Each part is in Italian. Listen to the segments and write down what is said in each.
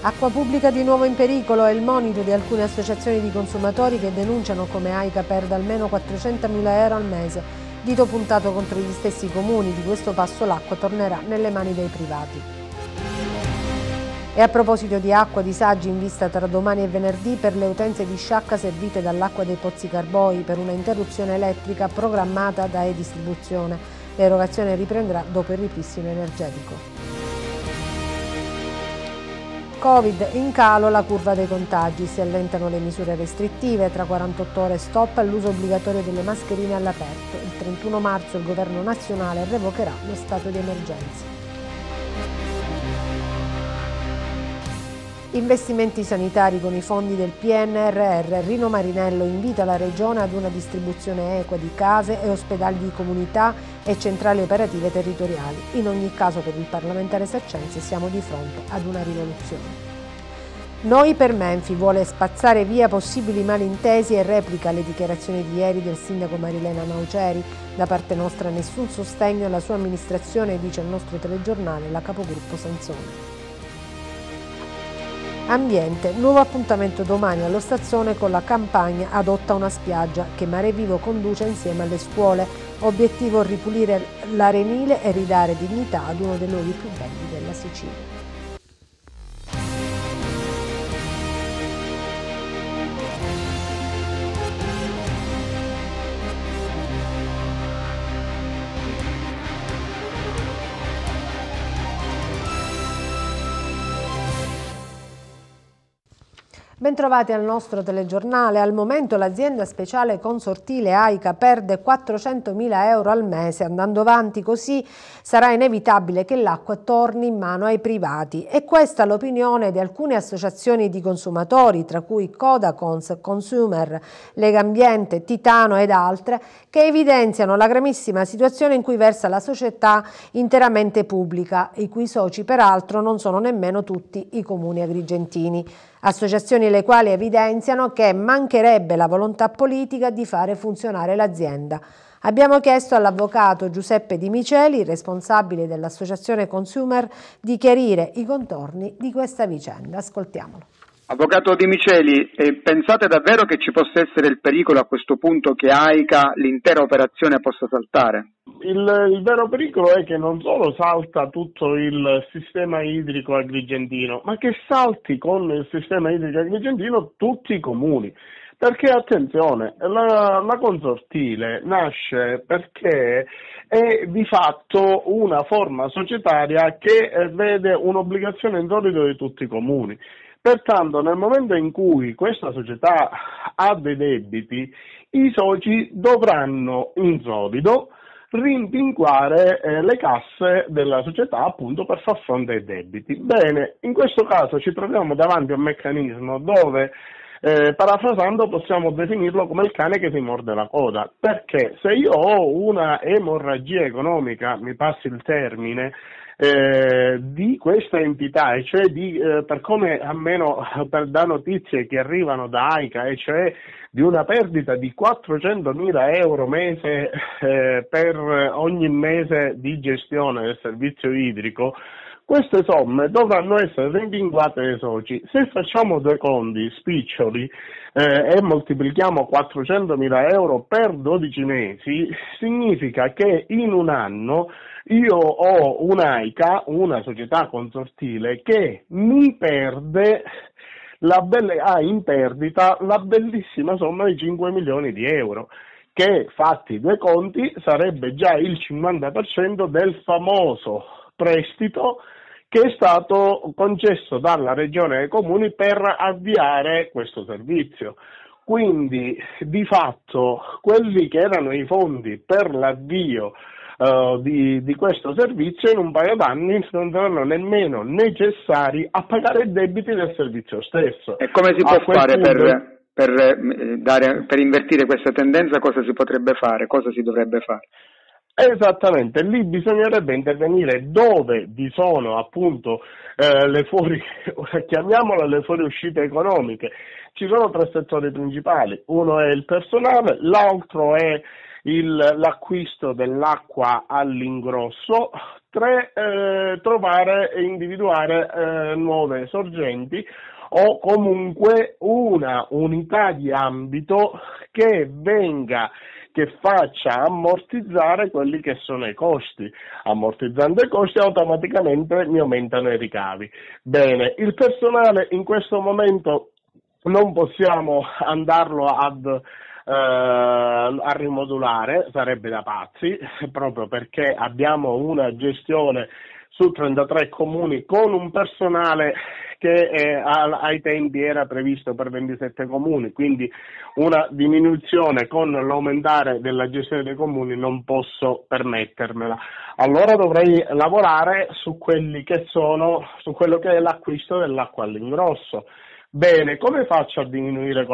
Acqua pubblica di nuovo in pericolo è il monito di alcune associazioni di consumatori che denunciano come AICA perda almeno 400.000 euro al mese. Dito puntato contro gli stessi comuni, di questo passo l'acqua tornerà nelle mani dei privati. E a proposito di acqua, disagi in vista tra domani e venerdì per le utenze di sciacca servite dall'acqua dei pozzi carboi per una interruzione elettrica programmata da e-distribuzione. L'erogazione riprenderà dopo il ripristino energetico. Covid in calo la curva dei contagi, si allentano le misure restrittive, tra 48 ore stop all'uso obbligatorio delle mascherine all'aperto. Il 31 marzo il governo nazionale revocherà lo stato di emergenza. Investimenti sanitari con i fondi del PNRR. Rino Marinello invita la Regione ad una distribuzione equa di case e ospedali di comunità e centrali operative territoriali. In ogni caso per il parlamentare Sarcensi siamo di fronte ad una rivoluzione. Noi per Menfi vuole spazzare via possibili malintesi e replica alle dichiarazioni di ieri del sindaco Marilena Mauceri. Da parte nostra nessun sostegno alla sua amministrazione, dice il nostro telegiornale la capogruppo Sansone. Ambiente, nuovo appuntamento domani allo stazione con la campagna Adotta una spiaggia che Mare Vivo conduce insieme alle scuole. Obiettivo ripulire l'arenile e ridare dignità ad uno dei luoghi più belli della Sicilia. Bentrovati al nostro telegiornale. Al momento l'azienda speciale consortile AICA perde 400.000 euro al mese. Andando avanti così sarà inevitabile che l'acqua torni in mano ai privati. E questa l'opinione di alcune associazioni di consumatori, tra cui Codacons, Consumer, Legambiente, Titano ed altre, che evidenziano la gravissima situazione in cui versa la società interamente pubblica, i cui soci peraltro non sono nemmeno tutti i comuni agrigentini associazioni le quali evidenziano che mancherebbe la volontà politica di fare funzionare l'azienda. Abbiamo chiesto all'avvocato Giuseppe Di Miceli, responsabile dell'associazione Consumer, di chiarire i contorni di questa vicenda. Ascoltiamolo. Avvocato Di Miceli, eh, pensate davvero che ci possa essere il pericolo a questo punto che AICA l'intera operazione possa saltare? Il, il, vero pericolo è che non solo salta tutto il sistema idrico agrigentino, ma che salti con il sistema idrico agrigentino tutti i comuni. Perché attenzione, la, la consortile nasce perché è di fatto una forma societaria che eh, vede un'obbligazione in solito di tutti i comuni Pertanto nel momento in cui questa società ha dei debiti, i soci dovranno in solido rimpinguare eh, le casse della società appunto per far fronte ai debiti. Bene, in questo caso ci troviamo davanti a un meccanismo dove eh, parafrasando possiamo definirlo come il cane che si morde la coda, perché se io ho una emorragia economica, mi passi il termine, eh, di questa entità, e cioè di, eh, per come almeno eh, per da notizie che arrivano da AICA, e cioè di una perdita di 400.000 euro mese eh, per ogni mese di gestione del servizio idrico, queste somme dovranno essere rimpinguate dai soci. Se facciamo due conti spiccioli eh, e moltiplichiamo 400.000 euro per 12 mesi, significa che in un anno io ho un'AICA, una società consortile, che mi perde belle, ha in perdita la bellissima somma di 5 milioni di euro, che fatti due conti sarebbe già il 50% del famoso prestito che è stato concesso dalla Regione ai Comuni per avviare questo servizio. Quindi di fatto quelli che erano i fondi per l'avvio eh, di, di, questo servizio in un paio d'anni non saranno nemmeno necessari a pagare i debiti del servizio stesso. E come si può fare per, per, eh, dare, per invertire questa tendenza? Cosa si potrebbe fare? Cosa si dovrebbe fare? Esattamente, lì bisognerebbe intervenire dove vi sono appunto eh, le fuori, chiamiamole le fuoriuscite economiche. Ci sono tre settori principali, uno è il personale, l'altro è il, l'acquisto dell'acqua all'ingrosso, tre, eh, trovare e individuare eh, nuove sorgenti o comunque una unità di ambito che venga che faccia ammortizzare quelli che sono i costi. Ammortizzando i costi automaticamente mi aumentano i ricavi. Bene, il personale in questo momento non possiamo andarlo ad eh, a rimodulare sarebbe da pazzi, proprio perché abbiamo una gestione su 33 comuni con un personale che eh, ai tempi era previsto per 27 comuni, quindi una diminuzione con l'aumentare della gestione dei comuni non posso permettermela. Allora dovrei lavorare su, che sono, su quello che è l'acquisto dell'acqua all'ingrosso Bene, come faccio a diminuire eh,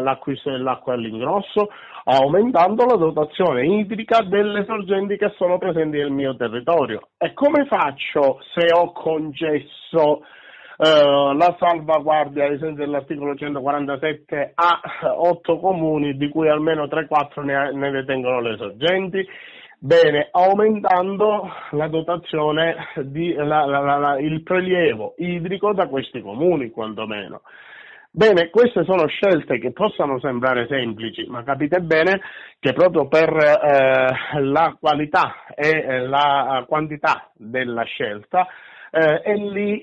l'acquisto dell'acqua all'ingrosso? Aumentando la dotazione idrica delle sorgenti che sono presenti nel mio territorio. E come faccio se ho concesso Uh, la salvaguardia ai sensi dell'articolo 147 a 8 comuni di cui almeno 3-4 ne, ne, detengono le sorgenti Bene, aumentando la dotazione di la, la, la, il prelievo idrico da questi comuni, quantomeno. Bene, queste sono scelte che possono sembrare semplici, ma capite bene che proprio per eh, la qualità e eh, la quantità della scelta eh, è lì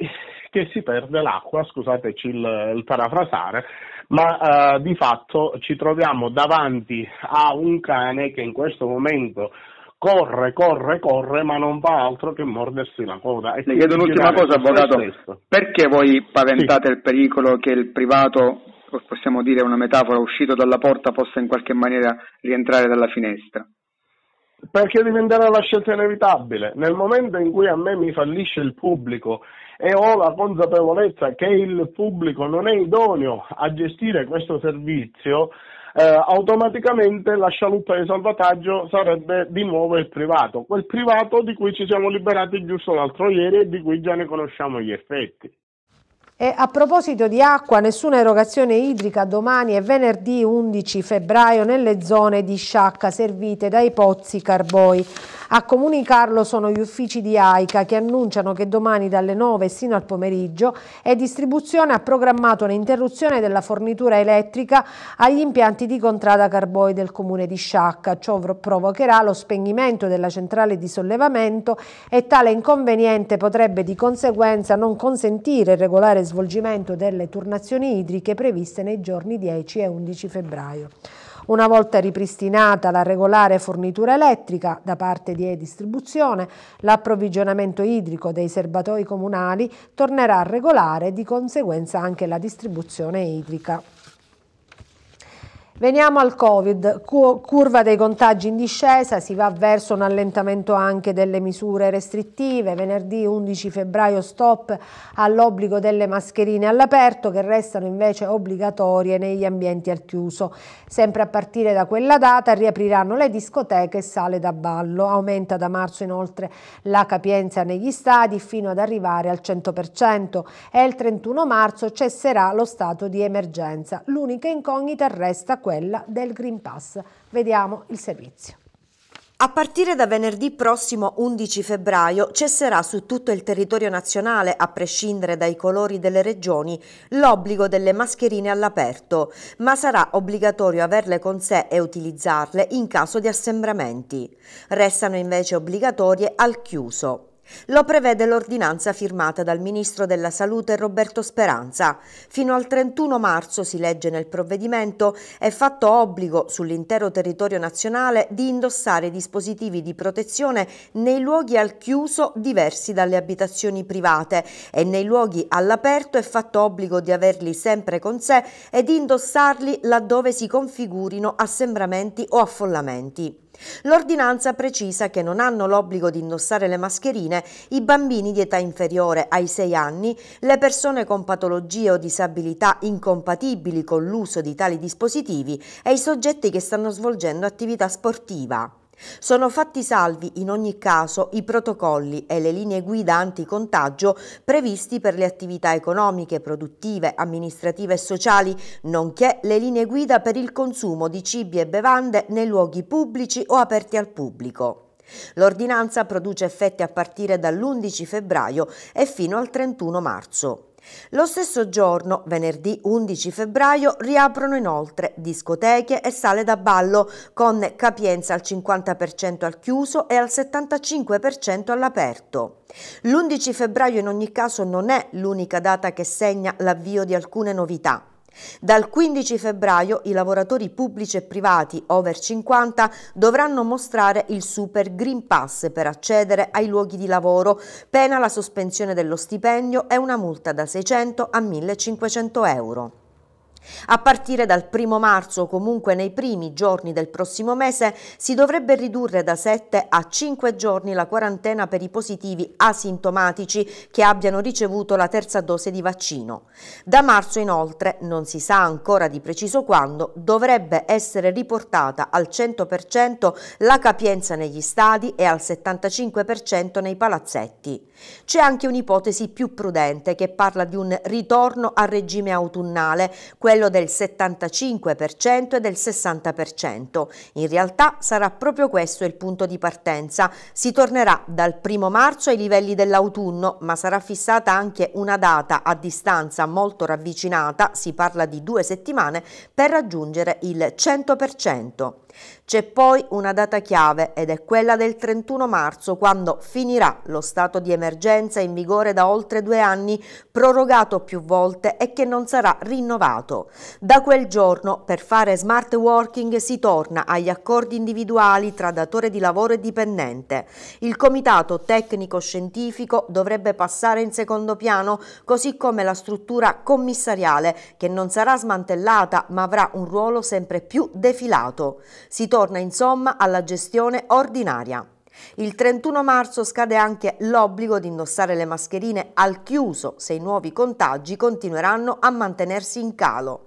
che si perde l'acqua, scusateci il, il parafrasare, ma eh, di fatto ci troviamo davanti a un cane che in questo momento corre, corre, corre, ma non fa altro che mordersi la coda. Le chiedo un'ultima cosa, avvocato. Perché voi paventate sì. il pericolo che il privato, possiamo dire una metafora, uscito dalla porta possa in qualche maniera rientrare dalla finestra? Perché diventerà la scelta inevitabile. Nel momento in cui a me mi fallisce il pubblico e ho la consapevolezza che il pubblico non è idoneo a gestire questo servizio, eh, automaticamente la scialuppa di salvataggio sarebbe di nuovo il privato, quel privato di cui ci siamo liberati giusto l'altro ieri e di cui già ne conosciamo gli effetti. E a proposito di acqua, nessuna erogazione idrica domani e venerdì 11 febbraio nelle zone di sciacca servite dai pozzi Carboi. A comunicarlo sono gli uffici di AICA che annunciano che domani dalle 9 sino al pomeriggio e distribuzione ha programmato un'interruzione della fornitura elettrica agli impianti di Contrada Carboi del comune di Sciacca. Ciò provocherà lo spegnimento della centrale di sollevamento e tale inconveniente potrebbe di conseguenza non consentire il regolare svolgimento delle turnazioni idriche previste nei giorni 10 e 11 febbraio. Una volta ripristinata la regolare fornitura elettrica da parte di e-distribuzione, l'approvvigionamento idrico dei serbatoi comunali tornerà regolare e di conseguenza anche la distribuzione idrica. Veniamo al Covid, curva dei contagi in discesa, si va verso un allentamento anche delle misure restrittive, venerdì 11 febbraio stop all'obbligo delle mascherine all'aperto che restano invece obbligatorie negli ambienti al chiuso. Sempre a partire da quella data riapriranno le discoteche e sale da ballo, aumenta da marzo inoltre la capienza negli stadi fino ad arrivare al 100% e il 31 marzo cesserà lo stato di emergenza. L'unica incognita resta quella quella del Green Pass. Vediamo il servizio. A partire da venerdì prossimo 11 febbraio cesserà su tutto il territorio nazionale, a prescindere dai colori delle regioni, l'obbligo delle mascherine all'aperto, ma sarà obbligatorio averle con sé e utilizzarle in caso di assembramenti. Restano invece obbligatorie al chiuso. Lo prevede l'ordinanza firmata dal Ministro della Salute Roberto Speranza. Fino al 31 marzo, si legge nel provvedimento, è fatto obbligo sull'intero territorio nazionale di indossare dispositivi di protezione nei luoghi al chiuso diversi dalle abitazioni private e nei luoghi all'aperto è fatto obbligo di averli sempre con sé e di indossarli laddove si configurino assembramenti o affollamenti. L'ordinanza precisa che non hanno l'obbligo di indossare le mascherine i bambini di età inferiore ai 6 anni, le persone con patologie o disabilità incompatibili con l'uso di tali dispositivi e i soggetti che stanno svolgendo attività sportiva. Sono fatti salvi in ogni caso i protocolli e le linee guida anticontagio previsti per le attività economiche, produttive, amministrative e sociali, nonché le linee guida per il consumo di cibi e bevande nei luoghi pubblici o aperti al pubblico. L'ordinanza produce effetti a partire dall'11 febbraio e fino al 31 marzo. Lo stesso giorno, venerdì 11 febbraio, riaprono inoltre discoteche e sale da ballo con capienza al 50% al chiuso e al 75% all'aperto. L'11 febbraio in ogni caso non è l'unica data che segna l'avvio di alcune novità. Dal 15 febbraio i lavoratori pubblici e privati over 50 dovranno mostrare il Super Green Pass per accedere ai luoghi di lavoro, pena la sospensione dello stipendio e una multa da 600 a 1500 euro. A partire dal 1 marzo, comunque nei primi giorni del prossimo mese, si dovrebbe ridurre da 7 a 5 giorni la quarantena per i positivi asintomatici che abbiano ricevuto la terza dose di vaccino. Da marzo inoltre, non si sa ancora di preciso quando, dovrebbe essere riportata al 100% la capienza negli stadi e al 75% nei palazzetti. C'è anche un'ipotesi più prudente che parla di un ritorno al regime autunnale, quello quello del 75% e del 60%. In realtà sarà proprio questo il punto di partenza. Si tornerà dal 1 marzo ai livelli dell'autunno, ma sarà fissata anche una data a distanza molto ravvicinata, si parla di due settimane, per raggiungere il 100%. C'è poi una data chiave ed è quella del 31 marzo quando finirà lo stato di emergenza in vigore da oltre due anni, prorogato più volte e che non sarà rinnovato. Da quel giorno per fare smart working si torna agli accordi individuali tra datore di lavoro e dipendente. Il comitato tecnico-scientifico dovrebbe passare in secondo piano così come la struttura commissariale che non sarà smantellata ma avrà un ruolo sempre più defilato. Si torna insomma alla gestione ordinaria. Il 31 marzo scade anche l'obbligo di indossare le mascherine al chiuso se i nuovi contagi continueranno a mantenersi in calo.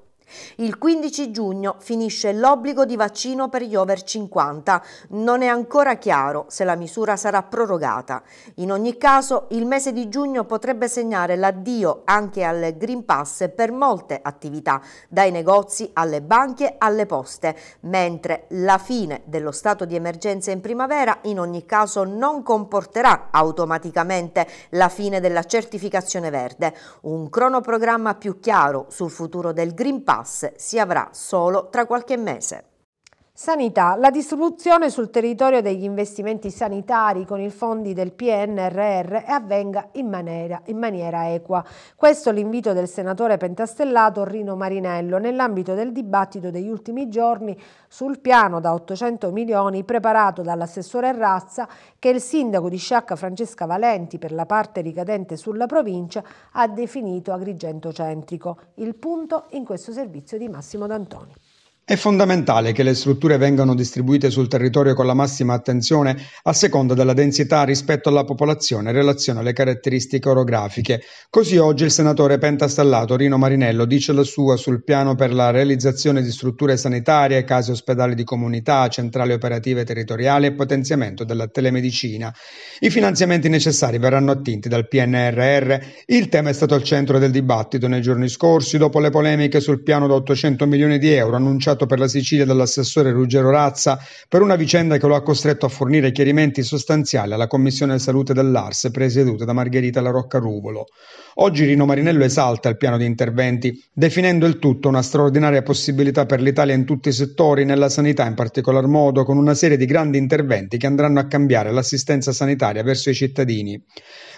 Il 15 giugno finisce l'obbligo di vaccino per gli over 50. Non è ancora chiaro se la misura sarà prorogata. In ogni caso, il mese di giugno potrebbe segnare l'addio anche al Green Pass per molte attività, dai negozi alle banche alle poste, mentre la fine dello stato di emergenza in primavera in ogni caso non comporterà automaticamente la fine della certificazione verde. Un cronoprogramma più chiaro sul futuro del Green Pass tasse si avrà solo tra qualche mese. Sanità. La distribuzione sul territorio degli investimenti sanitari con i fondi del PNRR avvenga in maniera, in maniera equa. Questo è l'invito del senatore pentastellato Rino Marinello nell'ambito del dibattito degli ultimi giorni sul piano da 800 milioni preparato dall'assessore Razza che il sindaco di Sciacca Francesca Valenti per la parte ricadente sulla provincia ha definito Agrigento centrico. Il punto in questo servizio di Massimo D'Antoni. È fondamentale che le strutture vengano distribuite sul territorio con la massima attenzione a seconda della densità rispetto alla popolazione in relazione alle caratteristiche orografiche. Così oggi il senatore pentastellato Rino Marinello dice la sua sul piano per la realizzazione di strutture sanitarie, case ospedali di comunità, centrali operative territoriali e potenziamento della telemedicina. I finanziamenti necessari verranno attinti dal PNRR. Il tema è stato al centro del dibattito nei giorni scorsi dopo le polemiche sul piano da 800 milioni di euro annunciato rilasciato per la Sicilia dall'assessore Ruggero Razza per una vicenda che lo ha costretto a fornire chiarimenti sostanziali alla Commissione Salute dell'Ars presieduta da Margherita La Rocca Ruvolo. Oggi Rino Marinello esalta il piano di interventi, definendo il tutto una straordinaria possibilità per l'Italia in tutti i settori, nella sanità in particolar modo, con una serie di grandi interventi che andranno a cambiare l'assistenza sanitaria verso i cittadini.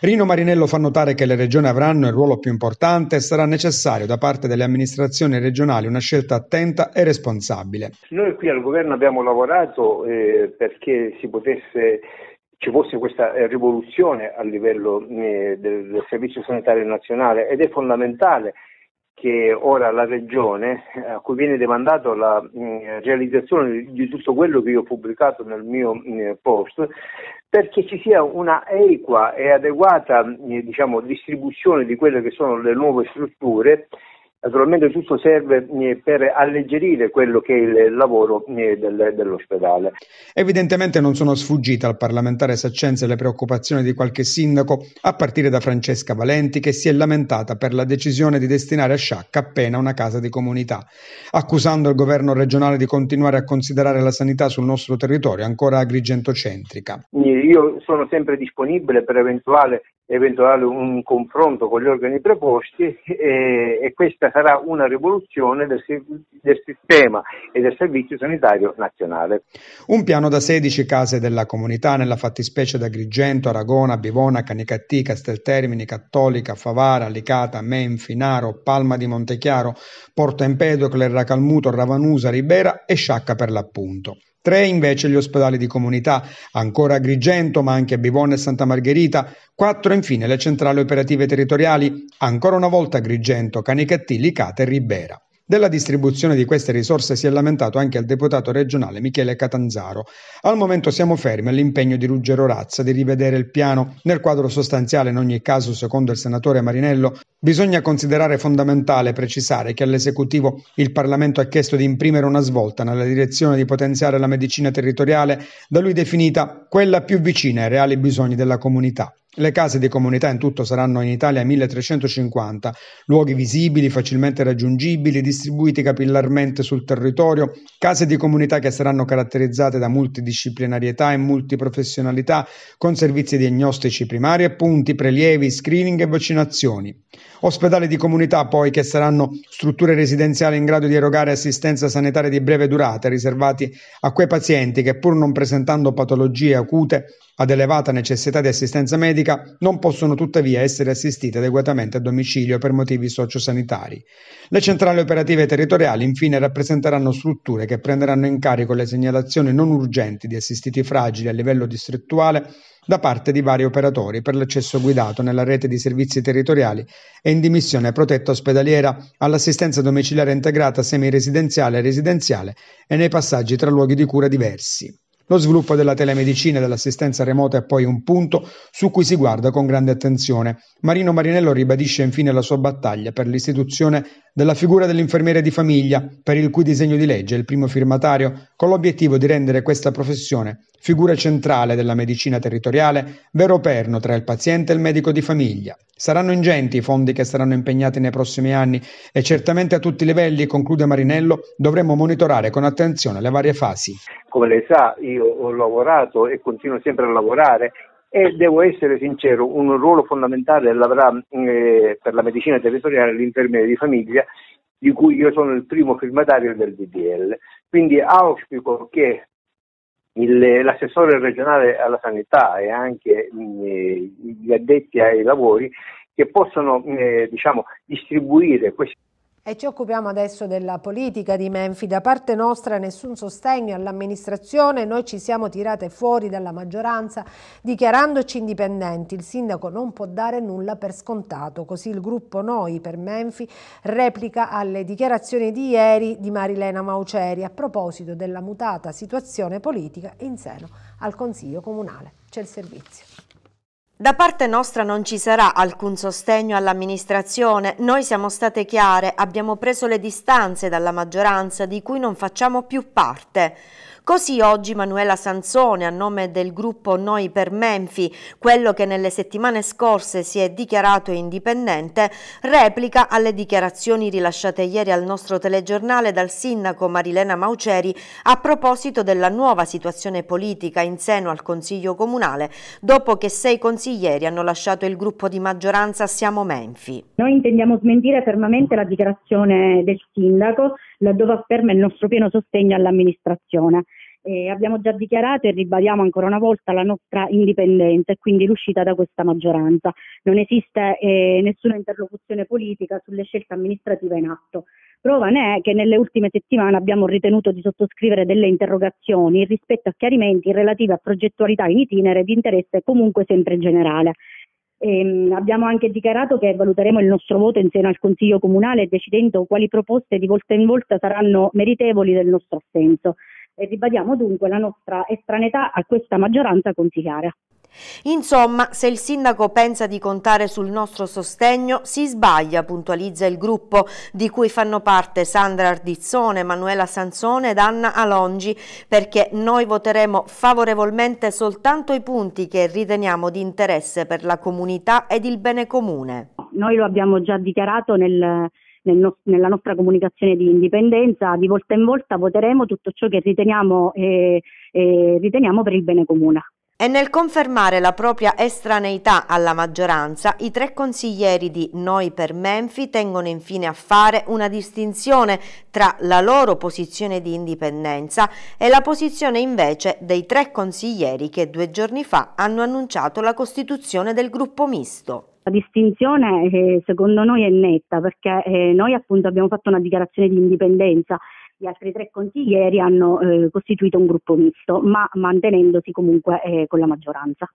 Rino Marinello fa notare che le regioni avranno il ruolo più importante e sarà necessario da parte delle amministrazioni regionali una scelta attenta e responsabile. Noi qui al governo abbiamo lavorato eh, perché si potesse ci fosse questa eh, rivoluzione a livello eh, del, Servizio Sanitario Nazionale ed è fondamentale che ora la Regione, eh, a cui viene demandato la mm, realizzazione di tutto quello che io ho pubblicato nel mio post, perché ci sia una equa e adeguata mm, diciamo, distribuzione di quelle che sono le nuove strutture Naturalmente tutto serve eh, per alleggerire quello che è il lavoro eh, dell'ospedale. Evidentemente non sono sfuggite al parlamentare Saccenze le preoccupazioni di qualche sindaco, a partire da Francesca Valenti, che si è lamentata per la decisione di destinare a Sciacca appena una casa di comunità, accusando il governo regionale di continuare a considerare la sanità sul nostro territorio ancora agrigentocentrica. Io sono sempre disponibile per eventuali eventuale un confronto con gli organi preposti e, e questa sarà una rivoluzione del, del, sistema e del servizio sanitario nazionale. Un piano da 16 case della comunità, nella fattispecie da Agrigento, Aragona, Bivona, Canicattì, Casteltermini, Cattolica, Favara, Licata, Menfi, Naro, Palma di Montechiaro, Porto Empedocle, Racalmuto, Ravanusa, Ribera e Sciacca per l'appunto. Tre invece gli ospedali di comunità, ancora Agrigento ma anche a Bivonne e Santa Margherita, quattro infine le centrali operative territoriali, ancora una volta Agrigento, Canicattì, Licata e Ribera. Della distribuzione di queste risorse si è lamentato anche il deputato regionale Michele Catanzaro. Al momento siamo fermi all'impegno di Ruggero Razza di rivedere il piano nel quadro sostanziale in ogni caso, secondo il senatore Marinello, bisogna considerare fondamentale precisare che all'esecutivo il Parlamento ha chiesto di imprimere una svolta nella direzione di potenziare la medicina territoriale da lui definita quella più vicina ai reali bisogni della comunità. Le case di comunità in tutto saranno in Italia 1350, luoghi visibili, facilmente raggiungibili, distribuiti capillarmente sul territorio, case di comunità che saranno caratterizzate da multidisciplinarietà e multiprofessionalità con servizi diagnostici primari appunti, prelievi, screening e vaccinazioni. Ospedali di comunità poi che saranno strutture residenziali in grado di erogare assistenza sanitaria di breve durata riservati a quei pazienti che pur non presentando patologie acute ad elevata necessità di assistenza medica non possono tuttavia essere assistiti adeguatamente a domicilio per motivi sociosanitari. Le centrali operative territoriali infine rappresenteranno strutture che prenderanno in carico le segnalazioni non urgenti di assistiti fragili a livello distrettuale da parte di vari operatori per l'accesso guidato nella rete di servizi territoriali e in dimissione protetta ospedaliera all'assistenza domiciliare integrata semiresidenziale e residenziale e nei passaggi tra luoghi di cura diversi. Lo sviluppo della telemedicina e dell'assistenza remota è poi un punto su cui si guarda con grande attenzione. Marino Marinello ribadisce infine la sua battaglia per l'istituzione della figura dell'infermiere di famiglia, per il cui disegno di legge è il primo firmatario, con l'obiettivo di rendere questa professione figura centrale della medicina territoriale, vero perno tra il paziente e il medico di famiglia. Saranno ingenti i fondi che saranno impegnati nei prossimi anni e certamente a tutti i livelli, conclude Marinello, dovremo monitorare con attenzione le varie fasi. Come lei sa, io ho lavorato e continuo sempre a lavorare e devo essere sincero, un ruolo fondamentale l'avrà mm, eh, per la medicina territoriale l'infermiere di famiglia di cui io sono il primo firmatario del DDL. Quindi auspico che il, l'assessore regionale alla sanità e anche mm, eh, gli addetti ai lavori che possano mm, eh, diciamo, distribuire questi e ci occupiamo adesso della politica di Menfi. Da parte nostra nessun sostegno all'amministrazione, noi ci siamo tirate fuori dalla maggioranza dichiarandoci indipendenti. Il sindaco non può dare nulla per scontato, così il gruppo Noi per Menfi replica alle dichiarazioni di ieri di Marilena Mauceri a proposito della mutata situazione politica in seno al Consiglio Comunale. C'è il servizio. Da parte nostra non ci sarà alcun sostegno all'amministrazione, noi siamo state chiare, abbiamo preso le distanze dalla maggioranza di cui non facciamo più parte. Così oggi Manuela Sansone, a nome del gruppo Noi per Menfi, quello che nelle settimane scorse si è dichiarato indipendente, replica alle dichiarazioni rilasciate ieri al nostro telegiornale dal sindaco Marilena Mauceri a proposito della nuova situazione politica in seno al Consiglio Comunale, dopo che sei consiglieri hanno lasciato il gruppo di maggioranza Siamo Menfi. Noi intendiamo smentire fermamente la dichiarazione del sindaco laddove afferma il nostro pieno sostegno all'amministrazione. Eh, abbiamo già dichiarato e ribadiamo ancora una volta la nostra indipendenza e quindi l'uscita da questa maggioranza. Non esiste eh, nessuna interlocuzione politica sulle scelte amministrative in atto. Prova ne è che nelle ultime settimane abbiamo ritenuto di sottoscrivere delle interrogazioni rispetto a chiarimenti relativi a progettualità in itinere di interesse comunque sempre generale. Ehm, abbiamo anche dichiarato che valuteremo il nostro voto in seno al Consiglio Comunale decidendo quali proposte di volta in volta saranno meritevoli del nostro assenso e ribadiamo dunque la nostra estraneità a questa maggioranza consigliare. Insomma, se il sindaco pensa di contare sul nostro sostegno, si sbaglia, puntualizza il gruppo di cui fanno parte Sandra Ardizzone, Manuela Sansone ed Anna Alongi, perché noi voteremo favorevolmente soltanto i punti che riteniamo di interesse per la comunità ed il bene comune. Noi lo abbiamo già dichiarato nel, nel no, nella nostra comunicazione di indipendenza, di volta in volta voteremo tutto ciò che riteniamo, eh, eh, riteniamo per il bene comune. E nel confermare la propria estraneità alla maggioranza, i tre consiglieri di Noi per Menfi tengono infine a fare una distinzione tra la loro posizione di indipendenza e la posizione invece dei tre consiglieri che due giorni fa hanno annunciato la costituzione del gruppo misto. La distinzione eh, secondo noi è netta perché eh, noi appunto abbiamo fatto una dichiarazione di indipendenza gli altri tre consiglieri hanno eh, costituito un gruppo misto, ma mantenendosi comunque eh, con la maggioranza.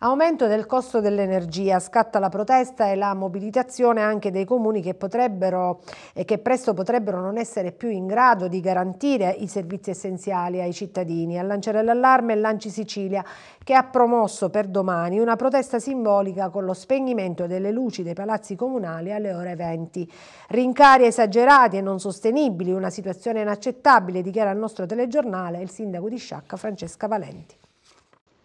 Aumento del costo dell'energia, scatta la protesta e la mobilitazione anche dei comuni che, potrebbero, e eh, che presto potrebbero non essere più in grado di garantire i servizi essenziali ai cittadini. A lanciare l'allarme è Lanci Sicilia che ha promosso per domani una protesta simbolica con lo spegnimento delle luci dei palazzi comunali alle ore 20. Rincari esagerati e non sostenibili, una situazione inaccettabile, dichiara il nostro telegiornale il sindaco di Sciacca Francesca Valenti.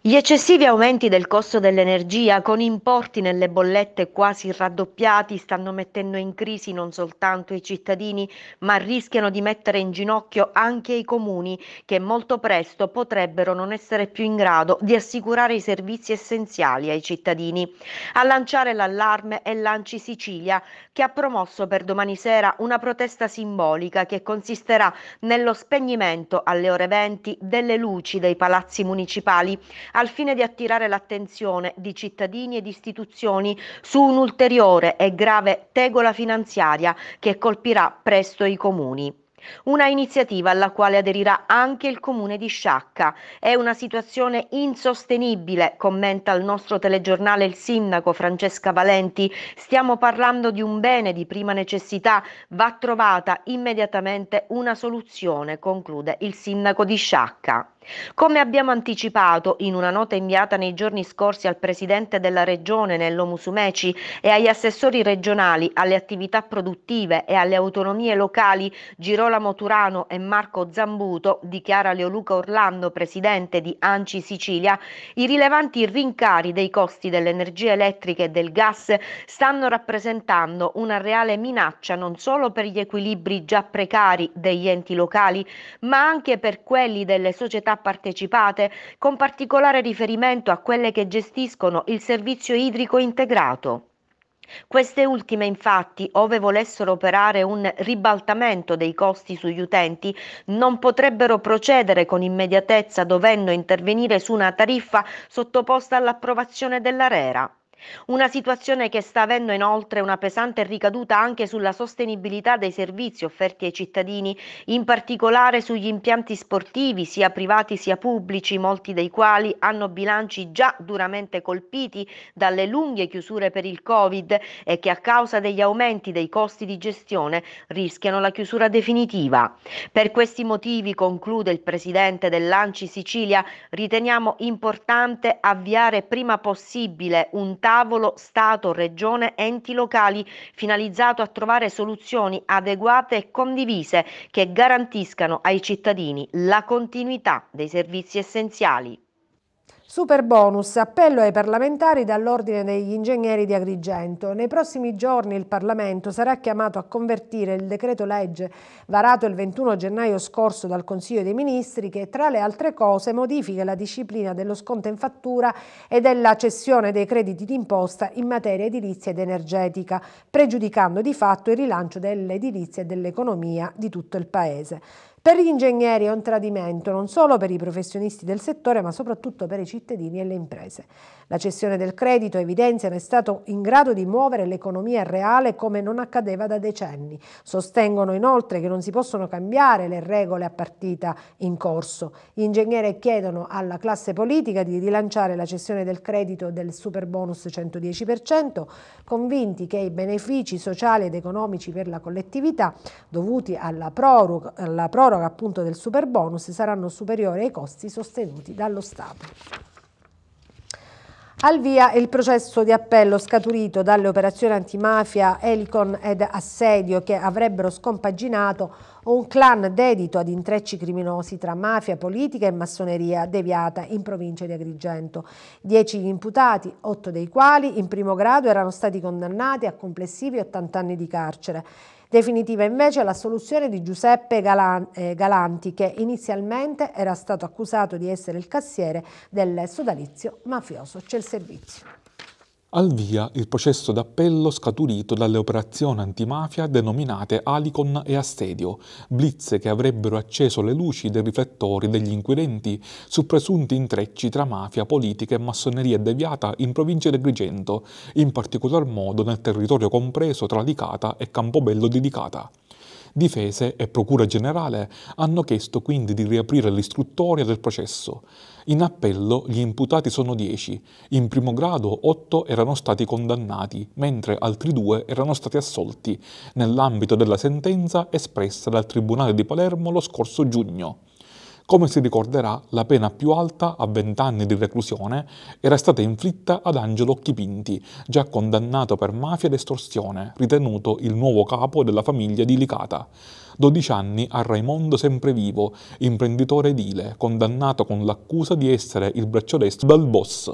Gli eccessivi aumenti del costo dell'energia, con importi nelle bollette quasi raddoppiati, stanno mettendo in crisi non soltanto i cittadini, ma rischiano di mettere in ginocchio anche i comuni, che molto presto potrebbero non essere più in grado di assicurare i servizi essenziali ai cittadini. A lanciare l'allarme è l'Anci Sicilia, che ha promosso per domani sera una protesta simbolica che consisterà nello spegnimento alle ore 20 delle luci dei palazzi municipali al fine di attirare l'attenzione di cittadini ed istituzioni su un'ulteriore e grave tegola finanziaria che colpirà presto i comuni. Una iniziativa alla quale aderirà anche il comune di Sciacca. È una situazione insostenibile, commenta il nostro telegiornale il sindaco Francesca Valenti. Stiamo parlando di un bene di prima necessità, va trovata immediatamente una soluzione, conclude il sindaco di Sciacca. Come abbiamo anticipato in una nota inviata nei giorni scorsi al Presidente della Regione Nello Musumeci e agli assessori regionali alle attività produttive e alle autonomie locali Girolamo Turano e Marco Zambuto, dichiara Leoluca Orlando, Presidente di Anci Sicilia, i rilevanti rincari dei costi dell'energia elettrica e del gas stanno rappresentando una reale minaccia non solo per gli equilibri già precari degli enti locali, ma anche per quelli delle società partecipate, con particolare riferimento a quelle che gestiscono il servizio idrico integrato. Queste ultime infatti, ove volessero operare un ribaltamento dei costi sugli utenti, non potrebbero procedere con immediatezza dovendo intervenire su una tariffa sottoposta all'approvazione dell'ARERA. Una situazione che sta avendo inoltre una pesante ricaduta anche sulla sostenibilità dei servizi offerti ai cittadini, in particolare sugli impianti sportivi, sia privati sia pubblici, molti dei quali hanno bilanci già duramente colpiti dalle lunghe chiusure per il Covid e che a causa degli aumenti dei costi di gestione rischiano la chiusura definitiva. Per questi motivi, conclude il presidente dell'Anci Sicilia, riteniamo importante avviare prima possibile un tavolo tavolo Stato, Regione, enti locali finalizzato a trovare soluzioni adeguate e condivise che garantiscano ai cittadini la continuità dei servizi essenziali. Super bonus, appello ai parlamentari dall'Ordine degli Ingegneri di Agrigento. Nei prossimi giorni il Parlamento sarà chiamato a convertire il decreto legge varato il 21 gennaio scorso dal Consiglio dei Ministri che tra le altre cose modifica la disciplina dello sconto in fattura e della cessione dei crediti d'imposta in materia edilizia ed energetica, pregiudicando di fatto il rilancio dell'edilizia e dell'economia di tutto il Paese. Per gli ingegneri è un tradimento non solo per i professionisti del settore ma soprattutto per i cittadini e le imprese. La cessione del credito, evidenziano, è stato in grado di muovere l'economia reale come non accadeva da decenni. Sostengono inoltre che non si possono cambiare le regole a partita in corso. Gli ingegneri chiedono alla classe politica di rilanciare la cessione del credito del super bonus 110%, convinti che i benefici sociali ed economici per la collettività dovuti alla proroga, alla proroga proroga appunto del super bonus saranno superiori ai costi sostenuti dallo Stato. Al via il processo di appello scaturito dalle operazioni antimafia Helicon ed Assedio che avrebbero scompaginato un clan dedito ad intrecci criminosi tra mafia, politica e massoneria deviata in provincia di Agrigento. Dieci imputati, otto dei quali in primo grado erano stati condannati a complessivi 80 anni di carcere. Definitiva invece l'assoluzione di Giuseppe eh, Galanti che inizialmente era stato accusato di essere il cassiere del sodalizio mafioso. C'è il servizio al via il processo d'appello scaturito dalle operazioni antimafia denominate Alicon e Assedio, blitz che avrebbero acceso le luci dei riflettori degli inquirenti su presunti intrecci tra mafia, politica e massoneria deviata in provincia di Agrigento, in particolar modo nel territorio compreso tra Licata e Campobello di Licata. Difese e Procura Generale hanno chiesto quindi di riaprire l'istruttoria del processo. In appello gli imputati sono 10, in primo grado 8 erano stati condannati, mentre altri 2 erano stati assolti, nell'ambito della sentenza espressa dal Tribunale di Palermo lo scorso giugno. Come si ricorderà, la pena più alta, a 20 anni di reclusione, era stata inflitta ad Angelo Chipinti, già condannato per mafia ed estorsione, ritenuto il nuovo capo della famiglia di Licata. 12 anni a Raimondo Semprevivo, imprenditore edile, condannato con l'accusa di essere il braccio destro del boss.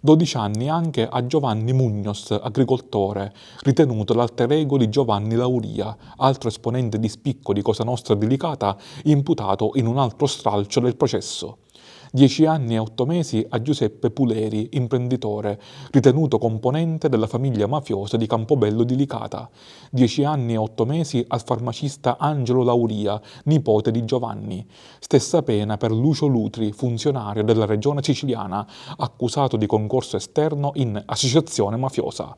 12 anni anche a Giovanni Mugnos, agricoltore, ritenuto l'alter ego di Giovanni Lauria, altro esponente di spicco di Cosa Nostra Delicata, imputato in un altro stralcio del processo. 10 anni e 8 mesi a Giuseppe Puleri, imprenditore, ritenuto componente della famiglia mafiosa di Campobello di Licata, 10 anni e 8 mesi al farmacista Angelo Lauria, nipote di Giovanni, stessa pena per Lucio Lutri, funzionario della regione siciliana, accusato di concorso esterno in associazione mafiosa.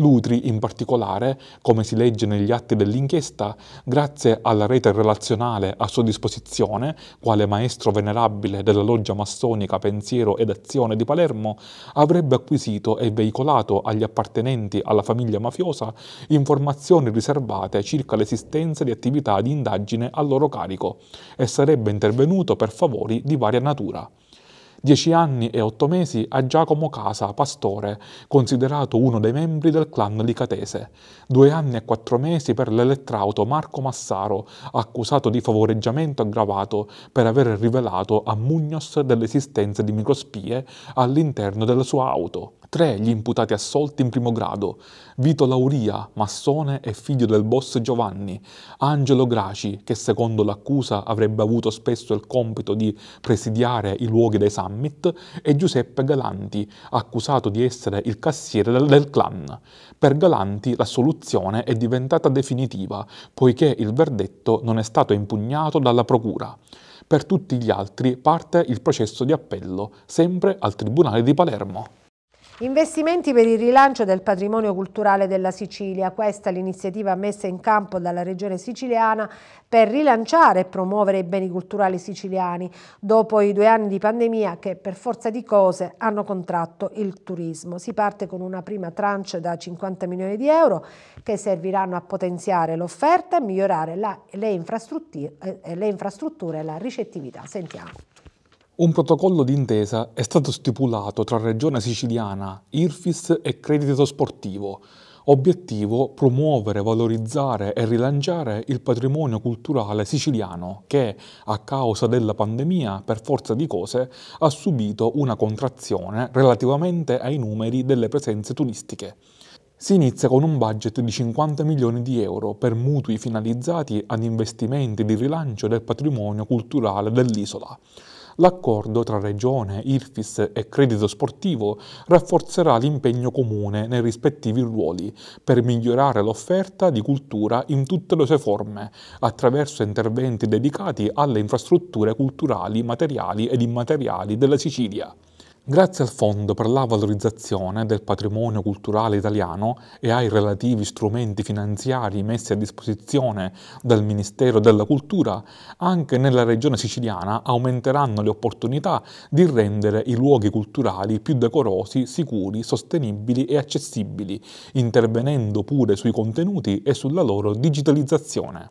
Lutri, in particolare, come si legge negli atti dell'inchiesta, grazie alla rete relazionale a sua disposizione, quale maestro venerabile della loggia massonica Pensiero ed Azione di Palermo, avrebbe acquisito e veicolato agli appartenenti alla famiglia mafiosa informazioni riservate circa l'esistenza di attività di indagine a loro carico e sarebbe intervenuto per favori di varia natura dieci anni e otto mesi a Giacomo Casa, pastore, considerato uno dei membri del clan Licatese, due anni e quattro mesi per l'elettrauto Marco Massaro, accusato di favoreggiamento aggravato per aver rivelato a Mugnos dell'esistenza di microspie all'interno della sua auto Tre gli imputati assolti in primo grado, Vito Lauria, massone e figlio del boss Giovanni, Angelo Graci, che secondo l'accusa avrebbe avuto spesso il compito di presidiare i luoghi dei summit, e Giuseppe Galanti, accusato di essere il cassiere del, del clan. Per Galanti la soluzione è diventata definitiva, poiché il verdetto non è stato impugnato dalla procura. Per tutti gli altri parte il processo di appello, sempre al Tribunale di Palermo. Investimenti per il rilancio del patrimonio culturale della Sicilia, questa è l'iniziativa messa in campo dalla Regione siciliana per rilanciare e promuovere i beni culturali siciliani dopo i due anni di pandemia che per forza di cose hanno contratto il turismo. Si parte con una prima tranche da 50 milioni di euro che serviranno a potenziare l'offerta e migliorare la, le, infrastrutture, eh, le infrastrutture e la ricettività. Sentiamo. Un protocollo d'intesa è stato stipulato tra Regione Siciliana, IRFIS e Credito Sportivo. Obiettivo promuovere, valorizzare e rilanciare il patrimonio culturale siciliano che, a causa della pandemia, per forza di cose, ha subito una contrazione relativamente ai numeri delle presenze turistiche. Si inizia con un budget di 50 milioni di euro per mutui finalizzati ad investimenti di rilancio del patrimonio culturale dell'isola l'accordo tra Regione, Irfis e Credito Sportivo rafforzerà l'impegno comune nei rispettivi ruoli per migliorare l'offerta di cultura in tutte le sue forme, attraverso interventi dedicati alle infrastrutture culturali, materiali ed immateriali della Sicilia. Grazie al Fondo per la valorizzazione del patrimonio culturale italiano e ai relativi strumenti finanziari messi a disposizione dal Ministero della Cultura, anche nella regione siciliana aumenteranno le opportunità di rendere i luoghi culturali più decorosi, sicuri, sostenibili e accessibili, intervenendo pure sui contenuti e sulla loro digitalizzazione.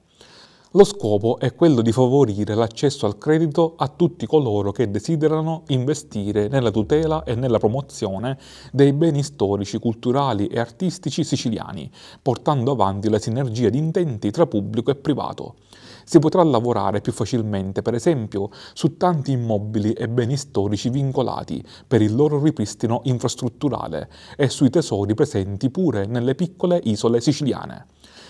Lo scopo è quello di favorire l'accesso al credito a tutti coloro che desiderano investire nella tutela e nella promozione dei beni storici, culturali e artistici siciliani, portando avanti la sinergia di intenti tra pubblico e privato. Si potrà lavorare più facilmente, per esempio, su tanti immobili e beni storici vincolati per il loro ripristino infrastrutturale e sui tesori presenti pure nelle piccole isole siciliane.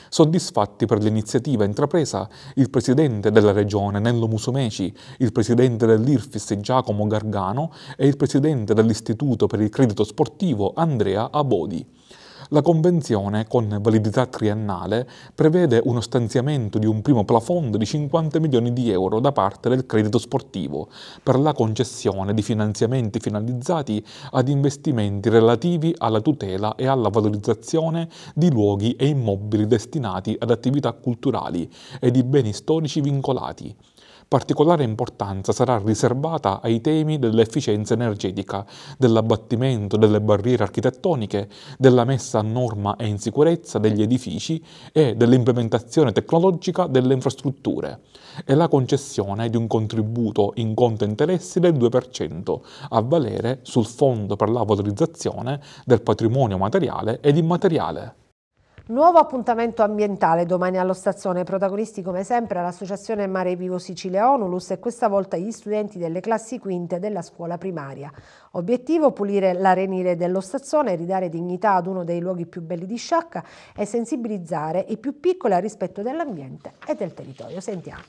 Soddisfatti per l'iniziativa intrapresa il presidente della regione Nello Musumeci, il presidente dell'IRFIS Giacomo Gargano e il presidente dell'Istituto per il Credito Sportivo Andrea Abodi la Convenzione, con validità triennale, prevede uno stanziamento di un primo plafond di 50 milioni di euro da parte del credito sportivo per la concessione di finanziamenti finalizzati ad investimenti relativi alla tutela e alla valorizzazione di luoghi e immobili destinati ad attività culturali e di beni storici vincolati Particolare importanza sarà riservata ai temi dell'efficienza energetica, dell'abbattimento delle barriere architettoniche, della messa a norma e in sicurezza degli edifici e dell'implementazione tecnologica delle infrastrutture e la concessione di un contributo in conto interessi del 2% a valere sul Fondo per la valorizzazione del patrimonio materiale ed immateriale. Nuovo appuntamento ambientale domani allo stazione, protagonisti come sempre l'associazione Mare Vivo Sicilia Onulus e questa volta gli studenti delle classi quinte della scuola primaria. Obiettivo pulire l'arenile dello stazione, ridare dignità ad uno dei luoghi più belli di Sciacca e sensibilizzare i più piccoli al rispetto dell'ambiente e del territorio. Sentiamo.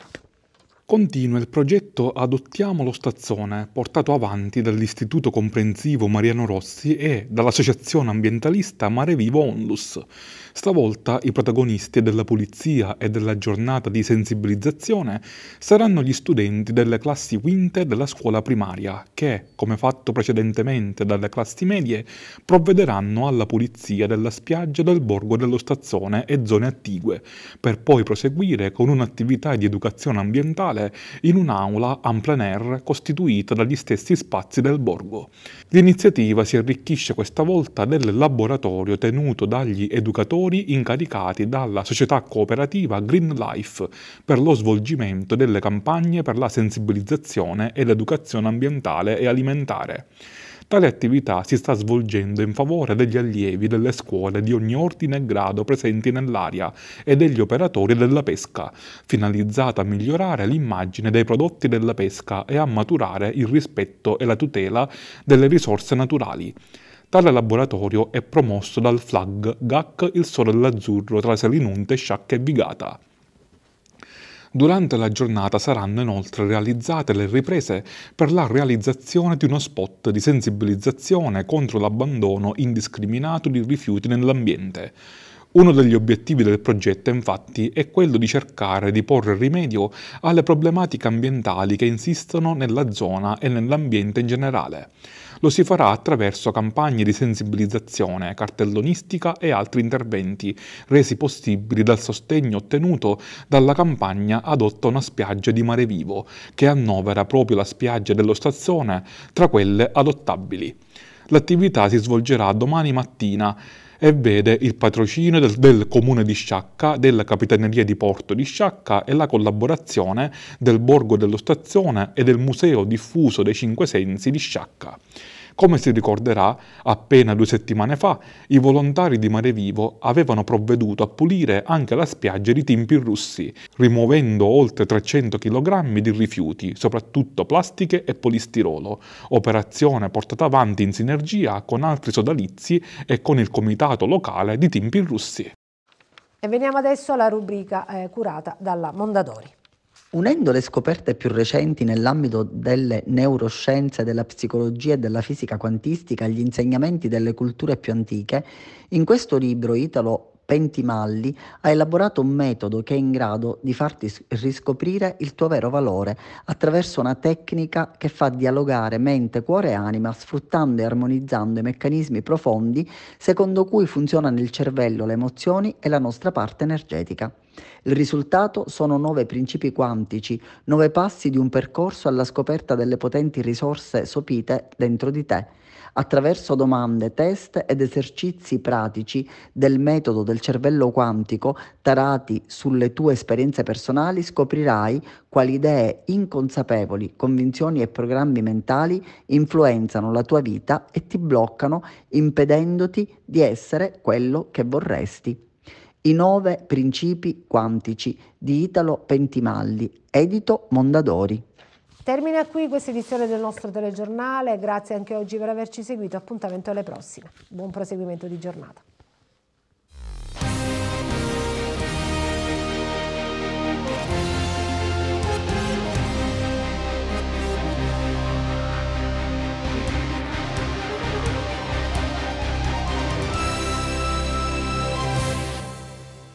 Continua il progetto Adottiamo lo Stazzone, portato avanti dall'Istituto Comprensivo Mariano Rossi e dall'associazione ambientalista Mare Vivo Onlus. Stavolta i protagonisti della pulizia e della giornata di sensibilizzazione saranno gli studenti delle classi quinte della scuola primaria che, come fatto precedentemente dalle classi medie, provvederanno alla pulizia della spiaggia del borgo dello Stazzone e zone attigue, per poi proseguire con un'attività di educazione ambientale ufficiale, in un'aula en plein air costituita dagli stessi spazi del borgo. L'iniziativa si arricchisce questa volta del laboratorio tenuto dagli educatori incaricati dalla società cooperativa Green Life per lo svolgimento delle campagne per la sensibilizzazione e l'educazione ambientale e alimentare. Tale attività si sta svolgendo in favore degli allievi delle scuole di ogni ordine e grado presenti nell'area e degli operatori della pesca, finalizzata a migliorare l'immagine dei prodotti della pesca e a maturare il rispetto e la tutela delle risorse naturali. Tale laboratorio è promosso dal FLAG GAC Il Sole dell'Azzurro tra Selinunte, Sciacca e Vigata. Durante la giornata saranno inoltre realizzate le riprese per la realizzazione di uno spot di sensibilizzazione contro l'abbandono indiscriminato di rifiuti nell'ambiente. Uno degli obiettivi del progetto infatti è quello di cercare di porre rimedio alle problematiche ambientali che insistono nella zona e nell'ambiente in generale. Lo si farà attraverso campagne di sensibilizzazione, cartellonistica e altri interventi, resi possibili dal sostegno ottenuto dalla campagna Adotta una spiaggia di mare vivo, che annovera proprio la spiaggia dello stazione tra quelle adottabili. L'attività si svolgerà domani mattina e vede il patrocinio del, del comune di Sciacca, della capitaneria di porto di Sciacca e la collaborazione del borgo dello Stazione e del museo diffuso dei Cinque Sensi di Sciacca. Come si ricorderà, appena due settimane fa, i volontari di Mare Vivo avevano provveduto a pulire anche la spiaggia di Timpi Russi, rimuovendo oltre 300 kg di rifiuti, soprattutto plastiche e polistirolo, operazione portata avanti in sinergia con altri sodalizi e con il comitato locale di Timpi Russi. E veniamo adesso alla rubrica eh, curata dalla Mondadori. Unendo le scoperte più recenti nell'ambito delle neuroscienze, della psicologia e della fisica quantistica agli insegnamenti delle culture più antiche, in questo libro Italo Pentimalli ha elaborato un metodo che è in grado di farti riscoprire il tuo vero valore attraverso una tecnica che fa dialogare mente, cuore e anima, sfruttando e armonizzando i meccanismi profondi secondo cui funzionano il cervello, le emozioni e la nostra parte energetica. Il risultato sono nove principi quantici, nove passi di un percorso alla scoperta delle potenti risorse sopite dentro di te attraverso domande, test ed esercizi pratici del metodo del cervello quantico tarati sulle tue esperienze personali scoprirai quali idee inconsapevoli, convinzioni e programmi mentali influenzano la tua vita e ti bloccano impedendoti di essere quello che vorresti. I nove principi quantici di Italo Pentimalli, edito Mondadori. Termina qui questa edizione del nostro telegiornale, grazie anche oggi per averci seguito, appuntamento alle prossime. Buon proseguimento di giornata.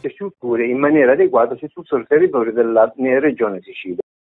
strutture in maniera adeguata sul territorio della regione Sicilia.